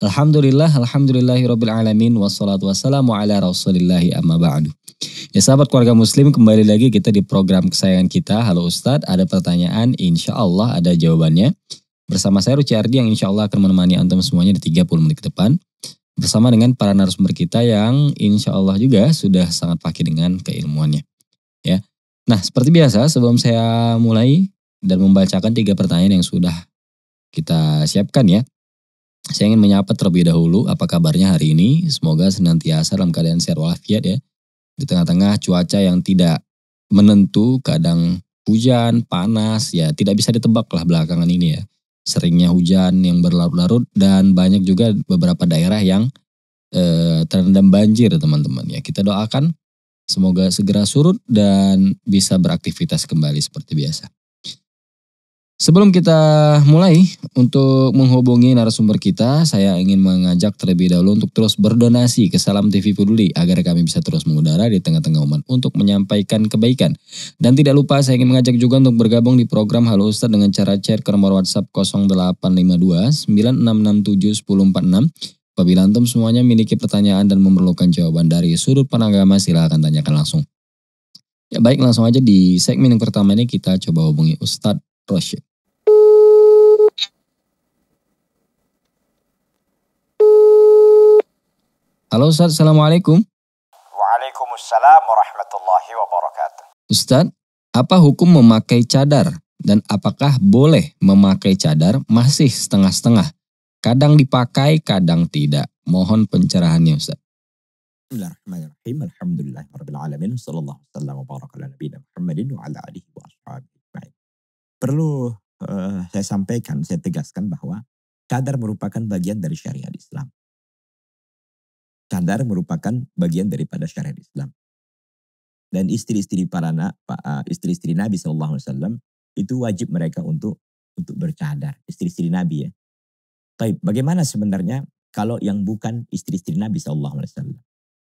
Alhamdulillah, alhamdulillahi rabbil alamin, wassalatu wassalamu ala rasulillahi amma ba'du. Ya sahabat keluarga muslim, kembali lagi kita di program kesayangan kita. Halo Ustadz, ada pertanyaan, insya Allah ada jawabannya. Bersama saya Ruci Ardi yang insya Allah akan menemani Antum semuanya di 30 menit ke depan. Bersama dengan para narasumber kita yang insya Allah juga sudah sangat pakai dengan keilmuannya. Ya, Nah seperti biasa sebelum saya mulai dan membacakan tiga pertanyaan yang sudah kita siapkan ya. Saya ingin menyapa terlebih dahulu apa kabarnya hari ini. Semoga senantiasa dalam keadaan sehat walafiat ya. Di tengah-tengah cuaca yang tidak menentu, kadang hujan, panas ya tidak bisa ditebak lah belakangan ini ya. Seringnya hujan yang berlarut-larut dan banyak juga beberapa daerah yang e, terendam banjir teman-teman ya. Kita doakan semoga segera surut dan bisa beraktivitas kembali seperti biasa. Sebelum kita mulai untuk menghubungi narasumber kita, saya ingin mengajak terlebih dahulu untuk terus berdonasi ke Salam TV Peduli agar kami bisa terus mengudara di tengah-tengah umat untuk menyampaikan kebaikan. Dan tidak lupa saya ingin mengajak juga untuk bergabung di program Halo Ustadz dengan cara chat ke nomor WhatsApp 0852 9667 1046 Apabila antum semuanya memiliki pertanyaan dan memerlukan jawaban dari sudut pandang silahkan tanyakan langsung. Ya baik, langsung aja di segmen yang pertama ini kita coba hubungi Ustadz Rosyid. Halo Ustaz, Assalamualaikum. Waalaikumsalam warahmatullahi wabarakatuh. Ustaz, apa hukum memakai cadar? Dan apakah boleh memakai cadar masih setengah-setengah? Kadang dipakai, kadang tidak. Mohon pencerahannya Ustaz. Bismillahirrahmanirrahim. Alhamdulillah Sallallahu wasallam wa baraka Muhammadin wa ala alihi wa ashabihi Perlu uh, saya sampaikan, saya tegaskan bahwa cadar merupakan bagian dari syariat Islam. Cadar merupakan bagian daripada syariat Islam. Dan istri-istri para istri-istri Nabi saw itu wajib mereka untuk untuk bercadar istri-istri Nabi ya. Tapi bagaimana sebenarnya kalau yang bukan istri-istri Nabi saw?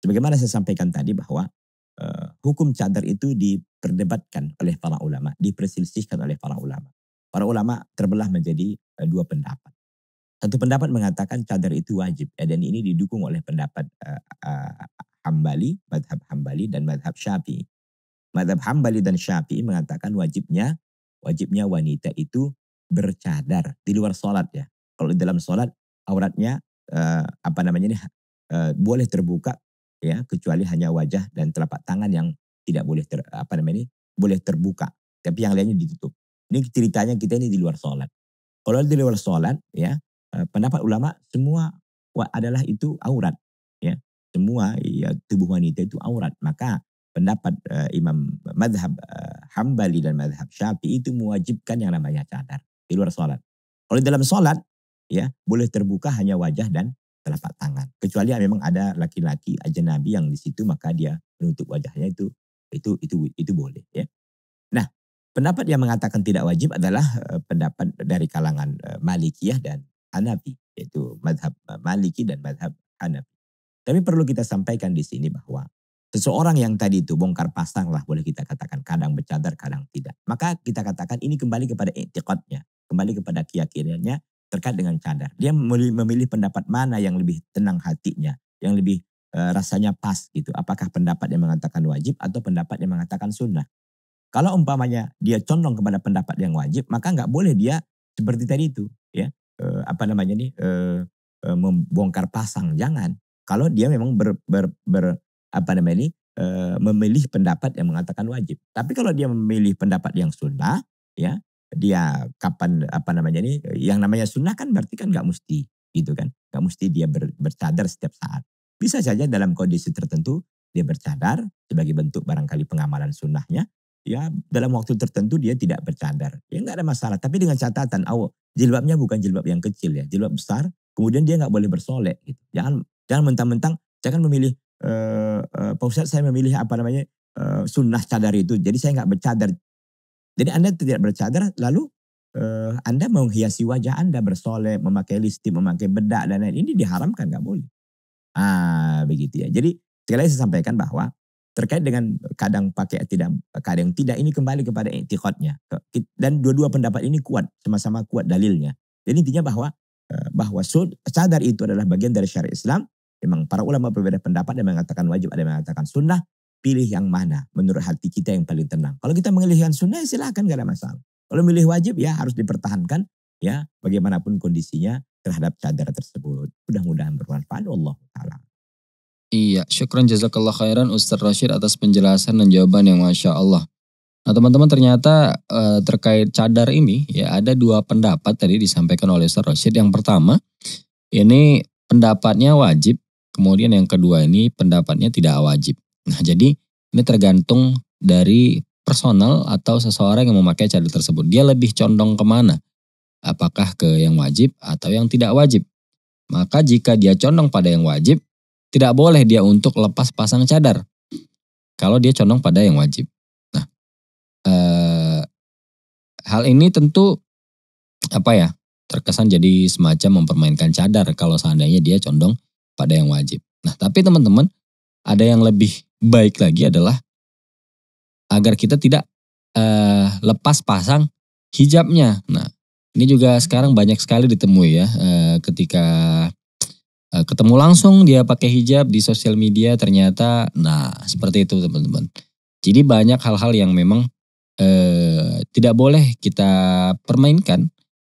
Sebagaimana saya sampaikan tadi bahwa uh, hukum cadar itu diperdebatkan oleh para ulama, diperselisihkan oleh para ulama. Para ulama terbelah menjadi uh, dua pendapat. Satu pendapat mengatakan cadar itu wajib ya, dan ini didukung oleh pendapat uh, uh, Hambali, madhab Hambali dan madhab Syafi'i. Madhab Hambali dan Syafi'i mengatakan wajibnya wajibnya wanita itu bercadar di luar sholat ya. Kalau di dalam sholat auratnya uh, apa namanya ini uh, boleh terbuka ya kecuali hanya wajah dan telapak tangan yang tidak boleh ter, apa namanya ini boleh terbuka tapi yang lainnya ditutup. Ini ceritanya kita ini di luar sholat. Kalau di luar sholat ya Eh, pendapat ulama semua adalah itu aurat ya semua ya, tubuh wanita itu aurat maka pendapat uh, imam madhab uh, hambali dan madhab syafi'i itu mewajibkan yang namanya cadar di luar sholat oleh dalam sholat ya boleh terbuka hanya wajah dan telapak tangan kecuali memang ada laki-laki aja nabi yang di situ maka dia menutup wajahnya itu itu itu itu boleh ya nah pendapat yang mengatakan tidak wajib adalah pendapat dari kalangan Malikiyah dan Hanafi, yaitu madhab eh, Maliki dan madhab Hanafi. Tapi perlu kita sampaikan di sini bahwa seseorang yang tadi itu bongkar pasang lah boleh kita katakan kadang bercadar kadang tidak. Maka kita katakan ini kembali kepada etikotnya, kembali kepada keyakinannya terkait dengan cadar. Dia memilih pendapat mana yang lebih tenang hatinya, yang lebih eh, rasanya pas gitu. Apakah pendapat yang mengatakan wajib atau pendapat yang mengatakan sunnah. Kalau umpamanya dia condong kepada pendapat yang wajib, maka nggak boleh dia seperti tadi itu. ya uh, apa namanya nih uh, uh, membongkar pasang jangan kalau dia memang ber, ber, ber apa namanya ini uh, memilih pendapat yang mengatakan wajib tapi kalau dia memilih pendapat yang sunnah ya dia kapan apa namanya ini yang namanya sunnah kan berarti kan nggak mesti gitu kan nggak mesti dia ber, bercadar setiap saat bisa saja dalam kondisi tertentu dia bercadar sebagai bentuk barangkali pengamalan sunnahnya ya dalam waktu tertentu dia tidak bercadar ya nggak ada masalah tapi dengan catatan awal jilbabnya bukan jilbab yang kecil ya, jilbab besar. Kemudian dia nggak boleh bersolek gitu. Jangan jangan mentang-mentang jangan memilih eh uh, uh, saya memilih apa namanya uh, sunnah cadar itu. Jadi saya nggak bercadar. Jadi Anda tidak bercadar lalu uh, Anda menghiasi wajah Anda bersolek, memakai listrik, memakai bedak dan lain-lain. Ini diharamkan nggak boleh. Ah begitu ya. Jadi sekali lagi saya sampaikan bahwa terkait dengan kadang pakai tidak kadang tidak ini kembali kepada intikotnya dan dua-dua pendapat ini kuat sama-sama kuat dalilnya jadi intinya bahwa eh, bahwa sadar itu adalah bagian dari syariat Islam memang para ulama berbeda pendapat dan mengatakan wajib ada yang mengatakan sunnah pilih yang mana menurut hati kita yang paling tenang kalau kita memilih sunnah silahkan gak ada masalah kalau milih wajib ya harus dipertahankan ya bagaimanapun kondisinya terhadap cadar tersebut mudah-mudahan bermanfaat Allah taala Iya, syukran jazakallah khairan Ustaz Rashid atas penjelasan dan jawaban yang Masya Allah. Nah teman-teman ternyata eh, terkait cadar ini ya ada dua pendapat tadi disampaikan oleh Ustaz Rashid. Yang pertama ini pendapatnya wajib, kemudian yang kedua ini pendapatnya tidak wajib. Nah jadi ini tergantung dari personal atau seseorang yang memakai cadar tersebut. Dia lebih condong kemana? Apakah ke yang wajib atau yang tidak wajib? Maka jika dia condong pada yang wajib, tidak boleh dia untuk lepas pasang cadar. Kalau dia condong pada yang wajib. Nah, eh, hal ini tentu apa ya terkesan jadi semacam mempermainkan cadar kalau seandainya dia condong pada yang wajib. Nah, tapi teman-teman, ada yang lebih baik lagi adalah agar kita tidak eh, lepas pasang hijabnya. Nah, ini juga sekarang banyak sekali ditemui ya eh, ketika Eh, ketemu langsung dia pakai hijab di sosial media ternyata nah seperti itu teman-teman. Jadi banyak hal-hal yang memang eh, tidak boleh kita permainkan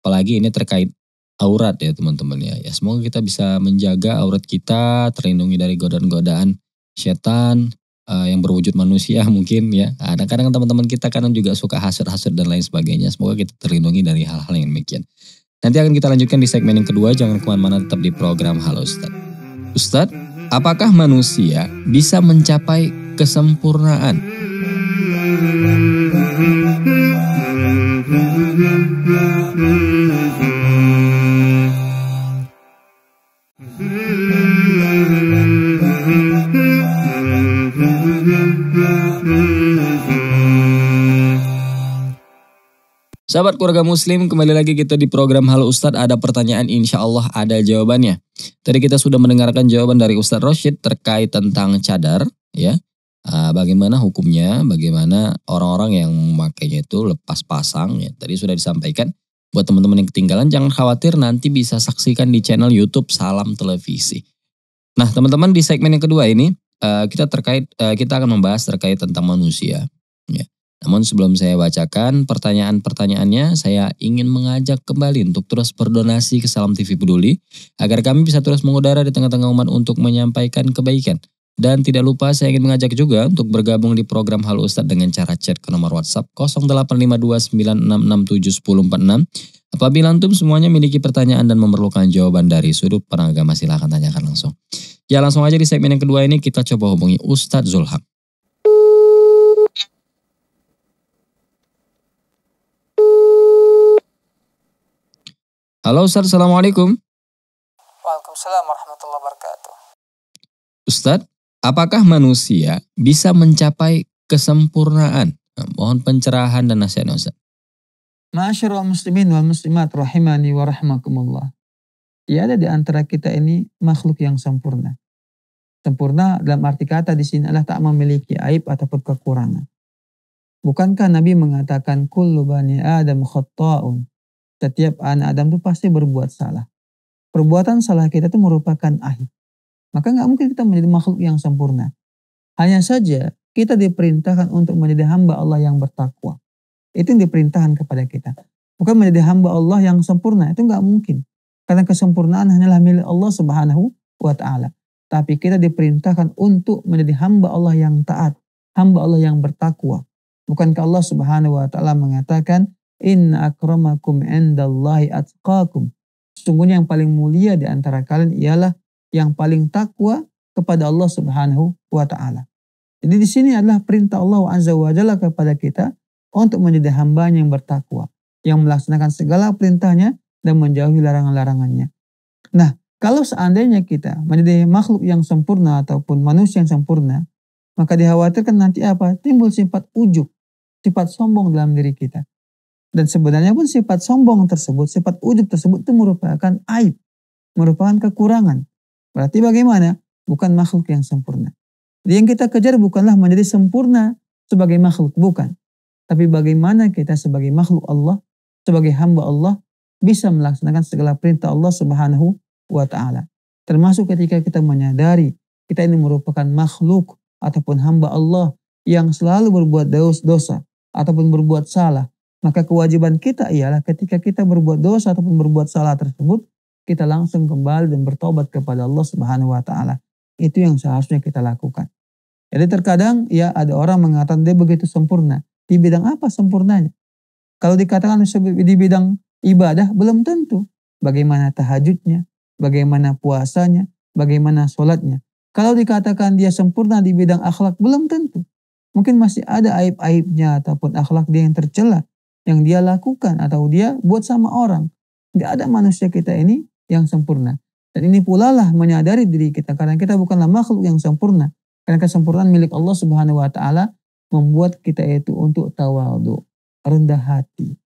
apalagi ini terkait aurat ya teman-teman ya. ya. Semoga kita bisa menjaga aurat kita terlindungi dari godaan-godaan setan eh, yang berwujud manusia mungkin ya. Nah, kadang kadang teman-teman kita kadang juga suka hasut-hasut dan lain sebagainya. Semoga kita terlindungi dari hal-hal yang demikian. Nanti akan kita lanjutkan di segmen yang kedua, jangan kemana-mana tetap di program Halo ustad Ustadz, apakah manusia bisa mencapai kesempurnaan Sahabat keluarga muslim, kembali lagi kita di program Halo Ustadz. Ada pertanyaan insya Allah ada jawabannya. Tadi kita sudah mendengarkan jawaban dari Ustadz Rashid terkait tentang cadar. ya ah, Bagaimana hukumnya, bagaimana orang-orang yang memakainya itu lepas pasang. Ya. Tadi sudah disampaikan. Buat teman-teman yang ketinggalan jangan khawatir nanti bisa saksikan di channel YouTube Salam Televisi. Nah, teman-teman di segmen yang kedua ini eh, kita terkait eh, kita akan membahas terkait tentang manusia. Ya. Namun sebelum saya bacakan pertanyaan-pertanyaannya, saya ingin mengajak kembali untuk terus berdonasi ke Salam TV Peduli agar kami bisa terus mengudara di tengah-tengah umat untuk menyampaikan kebaikan. Dan tidak lupa saya ingin mengajak juga untuk bergabung di program Halo Ustadz dengan cara chat ke nomor WhatsApp 085296671046. Apabila antum semuanya memiliki pertanyaan dan memerlukan jawaban dari sudut pandang agama silahkan tanyakan langsung. Ya langsung aja di segmen yang kedua ini kita coba hubungi Ustadz Zulham. Halo Ustaz, Assalamualaikum. Waalaikumsalam warahmatullahi wabarakatuh. Ustaz, apakah manusia bisa mencapai kesempurnaan? Nah, mohon pencerahan dan nasihat Ustaz. Masyarul muslimin wa muslimat rahimani wa rahmakumullah. Tiada di antara kita ini makhluk yang sempurna. Sempurna dalam arti kata di sini adalah tak memiliki aib ataupun kekurangan. Bukankah Nabi mengatakan kullu bani Adam khatta'un setiap anak Adam itu pasti berbuat salah. Perbuatan salah kita itu merupakan aib. Maka nggak mungkin kita menjadi makhluk yang sempurna. Hanya saja kita diperintahkan untuk menjadi hamba Allah yang bertakwa. Itu yang diperintahkan kepada kita. Bukan menjadi hamba Allah yang sempurna. Itu nggak mungkin. Karena kesempurnaan hanyalah milik Allah subhanahu wa ta'ala. Tapi kita diperintahkan untuk menjadi hamba Allah yang taat. Hamba Allah yang bertakwa. Bukankah Allah subhanahu wa ta'ala mengatakan, Inna akramakum indallahi atqakum. Sesungguhnya yang paling mulia di antara kalian ialah yang paling takwa kepada Allah Subhanahu wa taala. Jadi di sini adalah perintah Allah Azza wa Jalla kepada kita untuk menjadi hamba yang bertakwa, yang melaksanakan segala perintahnya dan menjauhi larangan-larangannya. Nah, kalau seandainya kita menjadi makhluk yang sempurna ataupun manusia yang sempurna, maka dikhawatirkan nanti apa? Timbul sifat ujuk, sifat sombong dalam diri kita. Dan sebenarnya pun sifat sombong tersebut, sifat ujub tersebut itu merupakan aib, merupakan kekurangan. Berarti bagaimana? Bukan makhluk yang sempurna. Jadi yang kita kejar bukanlah menjadi sempurna sebagai makhluk, bukan. Tapi bagaimana kita sebagai makhluk Allah, sebagai hamba Allah, bisa melaksanakan segala perintah Allah Subhanahu wa Ta'ala. Termasuk ketika kita menyadari kita ini merupakan makhluk ataupun hamba Allah yang selalu berbuat dosa ataupun berbuat salah maka kewajiban kita ialah ketika kita berbuat dosa ataupun berbuat salah tersebut, kita langsung kembali dan bertobat kepada Allah Subhanahu wa taala. Itu yang seharusnya kita lakukan. Jadi terkadang ya ada orang mengatakan dia begitu sempurna. Di bidang apa sempurnanya? Kalau dikatakan di bidang ibadah belum tentu. Bagaimana tahajudnya, bagaimana puasanya, bagaimana sholatnya. Kalau dikatakan dia sempurna di bidang akhlak belum tentu. Mungkin masih ada aib-aibnya ataupun akhlak dia yang tercela yang dia lakukan atau dia buat sama orang. Gak ada manusia kita ini yang sempurna. Dan ini pula lah menyadari diri kita karena kita bukanlah makhluk yang sempurna. Karena kesempurnaan milik Allah Subhanahu wa taala membuat kita itu untuk tawadhu, rendah hati.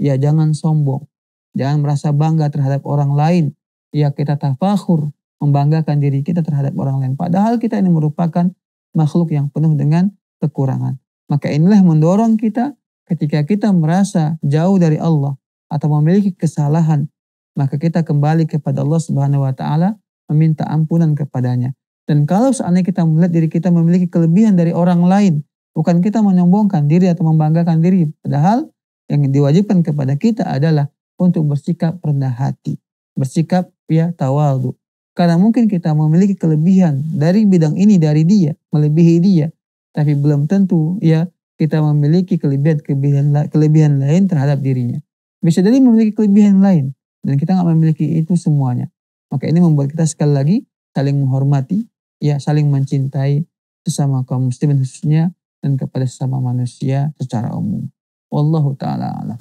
Ya jangan sombong. Jangan merasa bangga terhadap orang lain. Ya kita tafakhur, membanggakan diri kita terhadap orang lain. Padahal kita ini merupakan makhluk yang penuh dengan kekurangan. Maka inilah mendorong kita Ketika kita merasa jauh dari Allah atau memiliki kesalahan, maka kita kembali kepada Allah Subhanahu wa taala meminta ampunan kepadanya. Dan kalau seandainya kita melihat diri kita memiliki kelebihan dari orang lain, bukan kita menyombongkan diri atau membanggakan diri, padahal yang diwajibkan kepada kita adalah untuk bersikap rendah hati, bersikap ya tawadu. Karena mungkin kita memiliki kelebihan dari bidang ini dari dia, melebihi dia, tapi belum tentu ya kita memiliki kelebihan-kelebihan kelebihan lain terhadap dirinya. Bisa jadi memiliki kelebihan lain dan kita nggak memiliki itu semuanya. Maka ini membuat kita sekali lagi saling menghormati, ya saling mencintai sesama kaum muslimin khususnya dan kepada sesama manusia secara umum. Wallahu taala alam.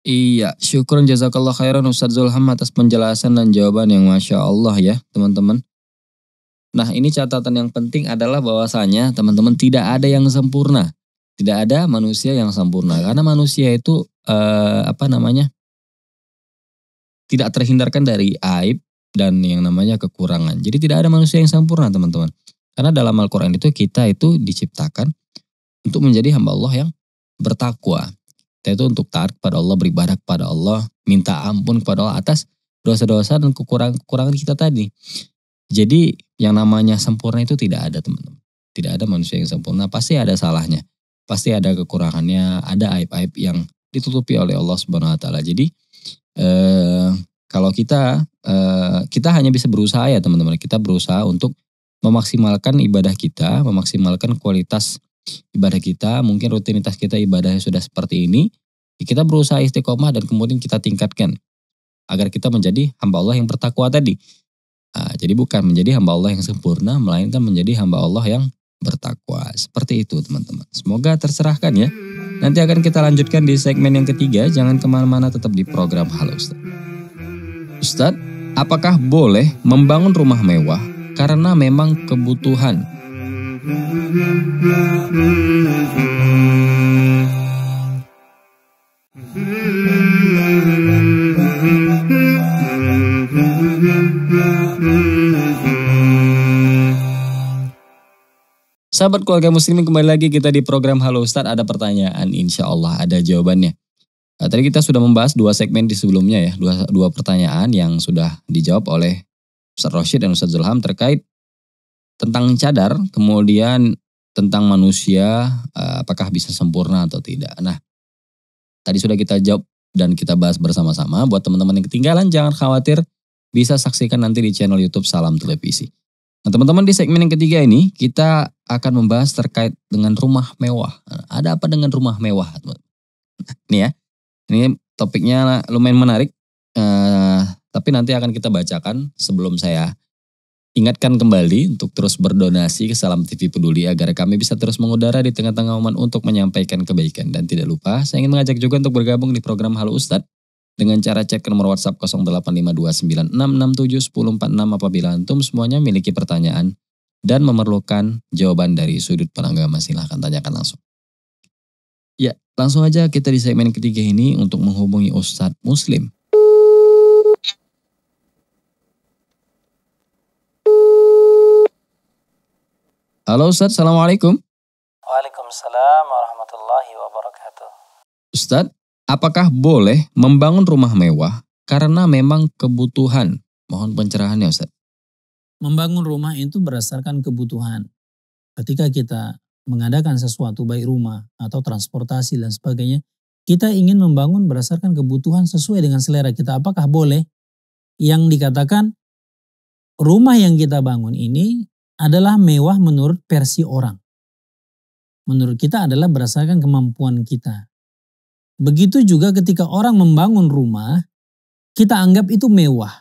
Iya, syukur jazakallah khairan Ustaz Zulham atas penjelasan dan jawaban yang Masya Allah ya teman-teman. Nah ini catatan yang penting adalah bahwasanya teman-teman tidak ada yang sempurna. Tidak ada manusia yang sempurna iya. karena manusia itu eh, apa namanya? tidak terhindarkan dari aib dan yang namanya kekurangan. Jadi tidak ada manusia yang sempurna, teman-teman. Karena dalam Al-Qur'an itu kita itu diciptakan untuk menjadi hamba Allah yang bertakwa. Kita itu untuk taat kepada Allah, beribadah kepada Allah, minta ampun kepada Allah atas dosa-dosa dan kekurangan-kekurangan kita tadi. Jadi yang namanya sempurna itu tidak ada teman-teman. Tidak ada manusia yang sempurna, pasti ada salahnya pasti ada kekurangannya, ada aib-aib yang ditutupi oleh Allah Subhanahu wa taala. Jadi eh, kalau kita eh, kita hanya bisa berusaha ya teman-teman, kita berusaha untuk memaksimalkan ibadah kita, memaksimalkan kualitas ibadah kita, mungkin rutinitas kita ibadahnya sudah seperti ini, ya kita berusaha istiqomah dan kemudian kita tingkatkan agar kita menjadi hamba Allah yang bertakwa tadi. Nah, jadi bukan menjadi hamba Allah yang sempurna, melainkan menjadi hamba Allah yang bertakwa. Seperti itu teman-teman. Semoga terserahkan ya. Nanti akan kita lanjutkan di segmen yang ketiga. Jangan kemana-mana tetap di program Halo Ustaz. Ustadz, apakah boleh membangun rumah mewah karena memang kebutuhan? Sahabat keluarga muslimin kembali lagi kita di program Halo Ustadz ada pertanyaan insya Allah ada jawabannya. Nah, tadi kita sudah membahas dua segmen di sebelumnya ya, dua, dua pertanyaan yang sudah dijawab oleh Ustaz Rashid dan Ustaz Zulham terkait tentang cadar, kemudian tentang manusia eh, apakah bisa sempurna atau tidak. Nah, tadi sudah kita jawab dan kita bahas bersama-sama. Buat teman-teman yang ketinggalan jangan khawatir bisa saksikan nanti di channel YouTube Salam Televisi. Nah teman-teman di segmen yang ketiga ini kita akan membahas terkait dengan rumah mewah. Ada apa dengan rumah mewah? Ini ya, ini topiknya lumayan menarik. Uh, tapi nanti akan kita bacakan sebelum saya ingatkan kembali untuk terus berdonasi ke Salam TV Peduli agar kami bisa terus mengudara di tengah-tengah umat untuk menyampaikan kebaikan. Dan tidak lupa, saya ingin mengajak juga untuk bergabung di program Halo Ustadz dengan cara cek nomor WhatsApp 085296671046 apabila antum semuanya memiliki pertanyaan dan memerlukan jawaban dari sudut pandang agama silahkan tanyakan langsung. Ya, langsung aja kita di segmen ketiga ini untuk menghubungi Ustadz Muslim. Halo Ustadz, Assalamualaikum. Waalaikumsalam warahmatullahi wabarakatuh. Ustadz, Apakah boleh membangun rumah mewah karena memang kebutuhan? Mohon pencerahannya Ustaz. Membangun rumah itu berdasarkan kebutuhan. Ketika kita mengadakan sesuatu baik rumah atau transportasi dan sebagainya, kita ingin membangun berdasarkan kebutuhan sesuai dengan selera kita. Apakah boleh yang dikatakan rumah yang kita bangun ini adalah mewah menurut versi orang? Menurut kita adalah berdasarkan kemampuan kita Begitu juga ketika orang membangun rumah, kita anggap itu mewah.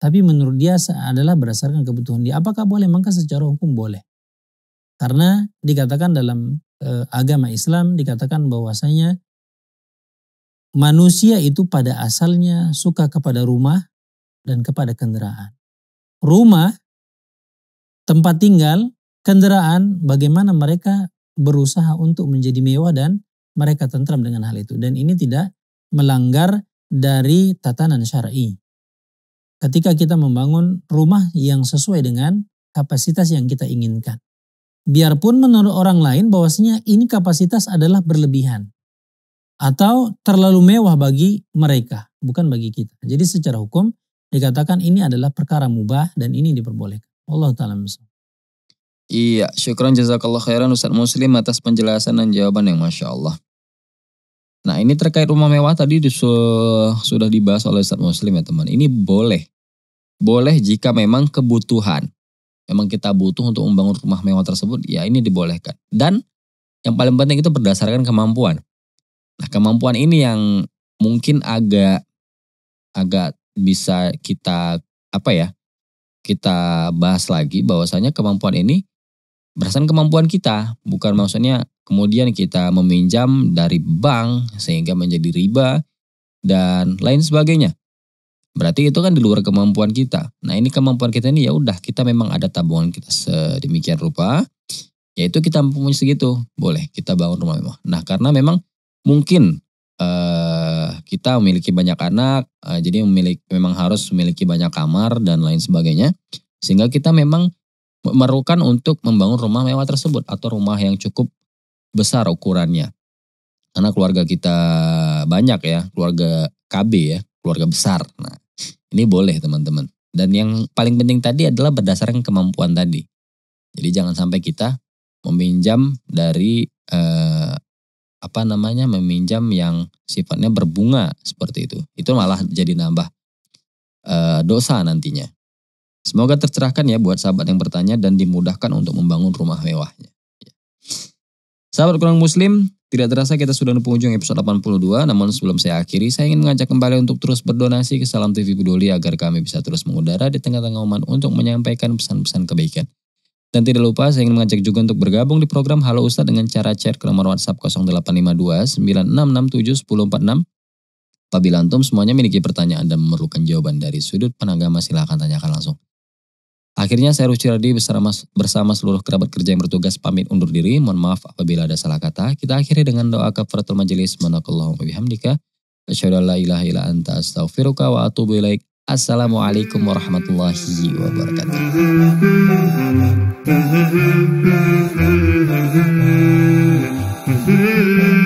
Tapi menurut dia adalah berdasarkan kebutuhan dia. Apakah boleh? Maka secara hukum boleh. Karena dikatakan dalam e, agama Islam, dikatakan bahwasanya manusia itu pada asalnya suka kepada rumah dan kepada kendaraan. Rumah, tempat tinggal, kendaraan, bagaimana mereka berusaha untuk menjadi mewah dan mereka tentram dengan hal itu dan ini tidak melanggar dari tatanan syar'i. Ketika kita membangun rumah yang sesuai dengan kapasitas yang kita inginkan. Biarpun menurut orang lain bahwasanya ini kapasitas adalah berlebihan atau terlalu mewah bagi mereka, bukan bagi kita. Jadi secara hukum dikatakan ini adalah perkara mubah dan ini diperbolehkan. Allah taala Iya, syukron jazakallah khairan Ustaz Muslim atas penjelasan dan jawaban yang Masya Allah. Nah ini terkait rumah mewah tadi sudah dibahas oleh Ustaz Muslim ya teman. Ini boleh. Boleh jika memang kebutuhan. Memang kita butuh untuk membangun rumah mewah tersebut, ya ini dibolehkan. Dan yang paling penting itu berdasarkan kemampuan. Nah kemampuan ini yang mungkin agak agak bisa kita apa ya kita bahas lagi bahwasanya kemampuan ini berdasarkan kemampuan kita, bukan maksudnya kemudian kita meminjam dari bank sehingga menjadi riba dan lain sebagainya. Berarti itu kan di luar kemampuan kita. Nah, ini kemampuan kita ini ya udah kita memang ada tabungan kita sedemikian rupa yaitu kita mempunyai segitu, boleh kita bangun rumah mewah. Nah, karena memang mungkin eh, kita memiliki banyak anak, eh, jadi memiliki memang harus memiliki banyak kamar dan lain sebagainya sehingga kita memang memerlukan untuk membangun rumah mewah tersebut atau rumah yang cukup besar ukurannya. Karena keluarga kita banyak ya, keluarga KB ya, keluarga besar. Nah, ini boleh teman-teman. Dan yang paling penting tadi adalah berdasarkan kemampuan tadi. Jadi jangan sampai kita meminjam dari eh, apa namanya meminjam yang sifatnya berbunga seperti itu. Itu malah jadi nambah eh, dosa nantinya. Semoga tercerahkan ya buat sahabat yang bertanya dan dimudahkan untuk membangun rumah mewahnya. Sahabat kurang muslim, tidak terasa kita sudah di penghujung episode 82, namun sebelum saya akhiri, saya ingin mengajak kembali untuk terus berdonasi ke Salam TV Peduli agar kami bisa terus mengudara di tengah-tengah umat untuk menyampaikan pesan-pesan kebaikan. Dan tidak lupa, saya ingin mengajak juga untuk bergabung di program Halo Ustadz dengan cara chat ke nomor WhatsApp 0852 9667 1046. Apabila antum semuanya memiliki pertanyaan dan memerlukan jawaban dari sudut penagama, silahkan tanyakan langsung. Akhirnya saya Radi bersama, bersama seluruh kerabat kerja yang bertugas pamit undur diri. Mohon maaf apabila ada salah kata. Kita akhiri dengan doa kafaratul majelis. Manakallahumma bihamdika. Asyhadu ilaha astaghfiruka wa atubu ilaik. Assalamualaikum warahmatullahi wabarakatuh.